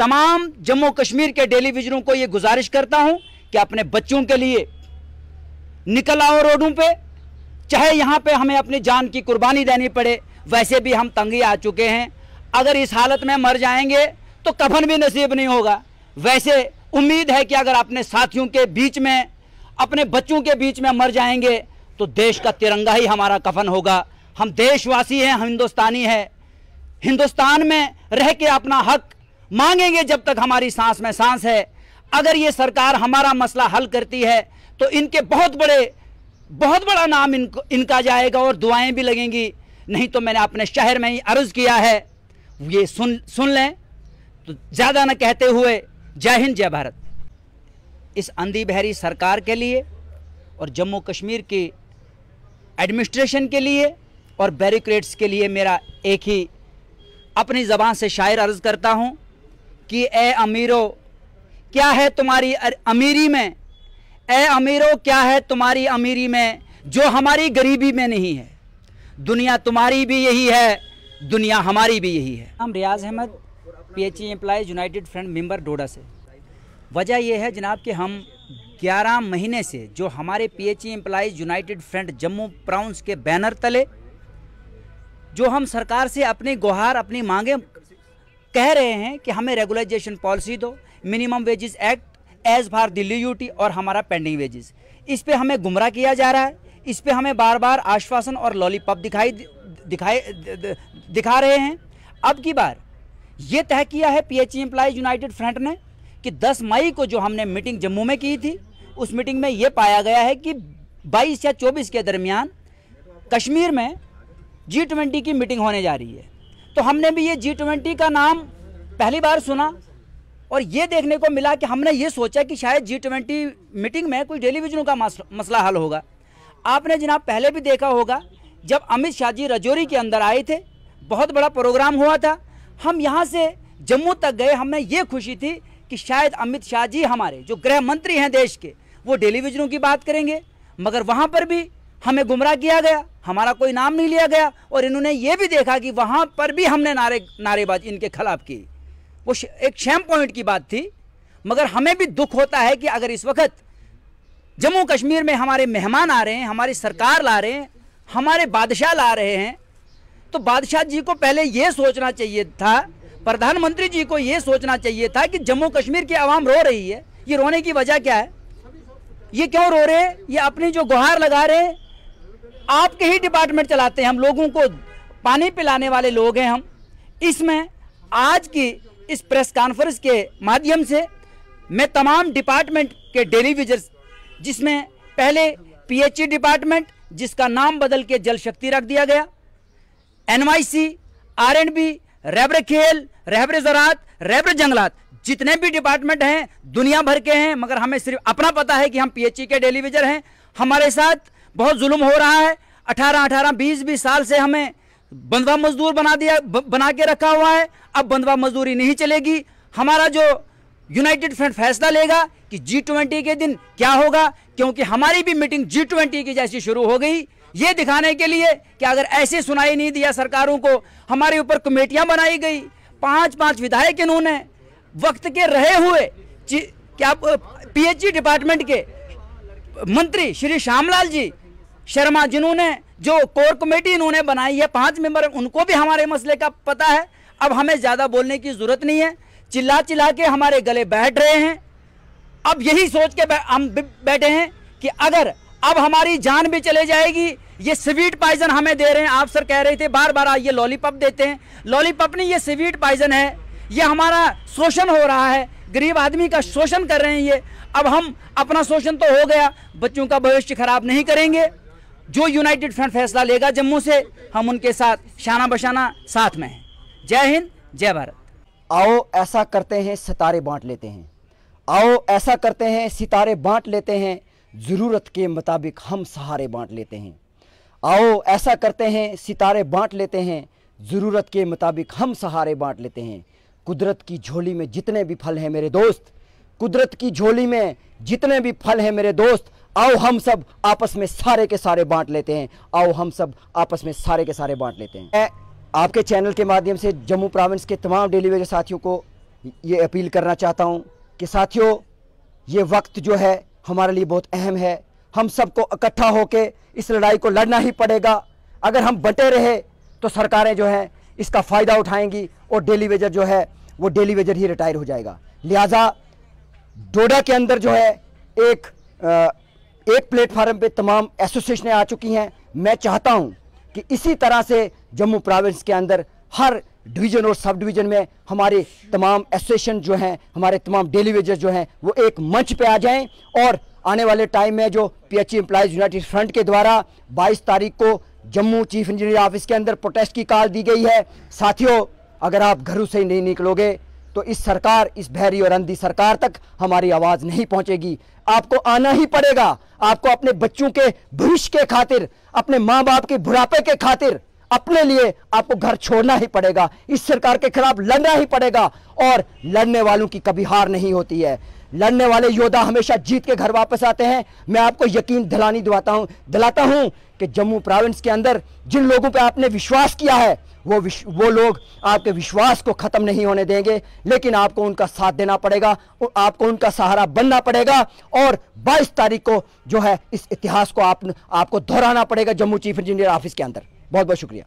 तमाम जम्मू कश्मीर के टेलीविजनों को यह गुजारिश करता हूं कि अपने बच्चों के लिए निकल आओ रोडों पे चाहे यहां पे हमें अपनी जान की कुर्बानी देनी पड़े वैसे भी हम तंगी आ चुके हैं अगर इस हालत में मर जाएंगे तो कफन भी नसीब नहीं होगा वैसे उम्मीद है कि अगर अपने साथियों के बीच में अपने बच्चों के बीच में मर जाएंगे तो देश का तिरंगा ही हमारा कफन होगा हम देशवासी हैं हम हिंदुस्तानी हैं हिंदुस्तान में रह के अपना हक मांगेंगे जब तक हमारी सांस में सांस है अगर ये सरकार हमारा मसला हल करती है तो इनके बहुत बड़े बहुत बड़ा नाम इनको इनका जाएगा और दुआएं भी लगेंगी नहीं तो मैंने अपने शहर में ही अर्ज़ किया है ये सुन सुन लें तो ज़्यादा न कहते हुए जय हिंद जय भारत इस अंधी बहरी सरकार के लिए और जम्मू कश्मीर की एडमिनिस्ट्रेशन के लिए और बैरिक्रेड्स के लिए मेरा एक ही अपनी ज़बान से शायर अर्ज़ करता हूँ कि ए अमीरों क्या है तुम्हारी अमीरी में ए अमीरों क्या है तुम्हारी अमीरी में जो हमारी गरीबी में नहीं है दुनिया तुम्हारी भी यही है दुनिया हमारी भी यही है हम Riyaz Ahmed P H E United Front member Doda से वजह यह है जनाब कि हम 11 महीने से जो हमारे P H E United Front Jammu province के बैनर तले जो हम सरकार से अपनी गुहार अपनी मांगें कह रहे हैं कि हमें रेगुलाइजेशन पॉलिसी दो minimum wages act as far Delhi UT और हमारा पेंडिंग वेजेस इस पर हमें गुमराह किया जा रहा है इस पर हमें बार बार आश्वासन और लॉलीपॉप दिखाई दिखाई दिखा रहे हैं अब की बार ये तय किया है पीएचई एम्प्लाइज यूनाइटेड फ्रंट ने कि 10 मई को जो हमने मीटिंग जम्मू में की थी उस मीटिंग में ये पाया गया है कि 22 या 24 के दरमियान कश्मीर में जी ट्वेंटी की मीटिंग होने जा रही है तो हमने भी ये जी ट्वेंटी का नाम पहली बार सुना और ये देखने को मिला कि हमने ये सोचा कि शायद जी ट्वेंटी मीटिंग में कोई टेलीविजनों का मसला हल होगा आपने जनाब पहले भी देखा होगा जब अमित शाह जी रजौरी के अंदर आए थे बहुत बड़ा प्रोग्राम हुआ था हम यहाँ से जम्मू तक गए हमें ये खुशी थी कि शायद अमित शाह जी हमारे जो गृह मंत्री हैं देश के वो टेलीविजनों की बात करेंगे मगर वहाँ पर भी हमें गुमराह किया गया हमारा कोई नाम नहीं लिया गया और इन्होंने ये भी देखा कि वहाँ पर भी हमने नारे नारेबाजी इनके खिलाफ की वो एक शैम पॉइंट की बात थी मगर हमें भी दुख होता है कि अगर इस वक्त जम्मू कश्मीर में हमारे मेहमान आ रहे हैं हमारी सरकार ला रहे हैं हमारे बादशाह ला रहे हैं तो बादशाह जी को पहले ये सोचना चाहिए था प्रधानमंत्री जी को ये सोचना चाहिए था कि जम्मू कश्मीर की आवाम रो रही है ये रोने की वजह क्या है ये क्यों रो रहे हैं ये अपनी जो गुहार लगा रहे हैं आपके ही डिपार्टमेंट चलाते हैं हम लोगों को पानी पिलाने वाले लोग हैं हम इसमें आज की इस प्रेस कॉन्फ्रेंस के माध्यम से मैं तमाम डिपार्टमेंट के डेलीविजर्स जिसमें पहले पीएचई डिपार्टमेंट e जिसका नाम बदल के जल शक्ति रख दिया गया एनवाईसी आरएनबी रेबर खेल रेबर ज़रात रेबर जंगलात जितने भी डिपार्टमेंट हैं दुनिया भर के हैं मगर हमें सिर्फ अपना पता है कि हम पीएचई e के डेलीविजर हैं हमारे साथ बहुत जुल्म हो रहा है अठारह अठारह बीस बीस साल से हमें बंधवा मजदूर बना दिया बना के रखा हुआ है अब बंधवा मजदूरी नहीं चलेगी हमारा जो यूनाइटेड फ्रंट फैसला लेगा कि जी ट्वेंटी के दिन क्या होगा क्योंकि हमारी भी मीटिंग जी ट्वेंटी की जैसी शुरू हो गई ये दिखाने के लिए कि अगर ऐसे सुनाई नहीं दिया सरकारों को हमारे ऊपर कमेटियां बनाई गई पांच पांच विधायक इन्होंने वक्त के रहे हुए क्या पीएचई डिपार्टमेंट के मंत्री श्री श्यामलाल जी शर्मा जिन्होंने जो कोर कमेटी इन्होंने बनाई है पांच मेंबर उनको भी हमारे मसले का पता है अब हमें ज़्यादा बोलने की ज़रूरत नहीं है चिल्ला चिल्ला के हमारे गले बैठ रहे हैं अब यही सोच के हम बैठे हैं कि अगर अब हमारी जान भी चले जाएगी ये स्वीट पाइजन हमें दे रहे हैं आप सर कह रहे थे बार बार ये लॉलीपॉप देते हैं लॉलीपॉप नहीं ये स्वीट पाइजन है ये हमारा शोषण हो रहा है गरीब आदमी का शोषण कर रहे हैं ये अब हम अपना शोषण तो हो गया बच्चों का भविष्य खराब नहीं करेंगे जो यूनाइटेड फ्रंट फैसला लेगा जम्मू से हम उनके साथ शाना बशाना साथ में हैं जय हिंद जय भारत आओ ऐसा करते हैं सितारे बांट लेते हैं आओ ऐसा करते हैं सितारे बांट लेते हैं ज़रूरत के मुताबिक हम सहारे बांट लेते हैं आओ ऐसा करते हैं सितारे बांट लेते हैं ज़रूरत के मुताबिक हम सहारे बांट लेते हैं कुदरत की झोली में जितने भी फल हैं मेरे दोस्त कुदरत की झोली में जितने भी फल हैं मेरे दोस्त आओ हम सब आपस में सारे के सारे बांट लेते हैं आओ हम सब आपस में सारे के सारे बांट लेते हैं आपके चैनल के माध्यम से जम्मू प्रोविंस के तमाम डेली वेजर साथियों को ये अपील करना चाहता हूँ कि साथियों ये वक्त जो है हमारे लिए बहुत अहम है हम सबको इकट्ठा होकर इस लड़ाई को लड़ना ही पड़ेगा अगर हम बटे रहे तो सरकारें जो हैं इसका फ़ायदा उठाएंगी और डेली वेजर जो है वो डेली वेजर ही रिटायर हो जाएगा लिहाजा डोडा के अंदर जो है एक आ, एक प्लेटफार्म पे तमाम एसोसिएशनें आ चुकी हैं मैं चाहता हूं कि इसी तरह से जम्मू प्राविंस के अंदर हर डिवीज़न और सब डिवीज़न में हमारे तमाम एसोसिएशन जो हैं हमारे तमाम डेली जो हैं वो एक मंच पे आ जाएं और आने वाले टाइम में जो P H employees United Front के द्वारा 22 तारीख को जम्मू चीफ इंजीनियर ऑफिस के अंदर प्रोटेस्ट की कॉल दी गई है साथियों अगर आप घरों से नहीं निकलोगे तो इस सरकार इस भैरी और अंधी सरकार तक हमारी आवाज़ नहीं पहुंचेगी आपको आना ही पड़ेगा आपको अपने बच्चों के भविष्य के खातिर अपने माँ बाप के बुढ़ापे के खातिर अपने लिए आपको घर छोड़ना ही पड़ेगा इस सरकार के खिलाफ लड़ना ही पड़ेगा और लड़ने वालों की कभी हार नहीं होती है लड़ने वाले योद्धा हमेशा जीत के घर वापस आते हैं मैं आपको यकीन दिलानी दिलाता हूँ दिलाता हूँ कि जम्मू प्राविंस के अंदर जिन लोगों पर आपने विश्वास किया है वो वो लोग आपके विश्वास को ख़त्म नहीं होने देंगे लेकिन आपको उनका साथ देना पड़ेगा आपको उनका सहारा बनना पड़ेगा और 22 तारीख को जो है इस इतिहास को आप, आपको दोहराना पड़ेगा जम्मू चीफ इंजीनियर ऑफिस के अंदर बहुत बहुत शुक्रिया